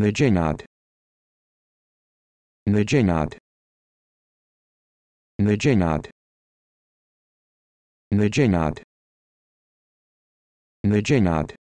Najanad. Najanad. Najanad. Najanad. Najanad.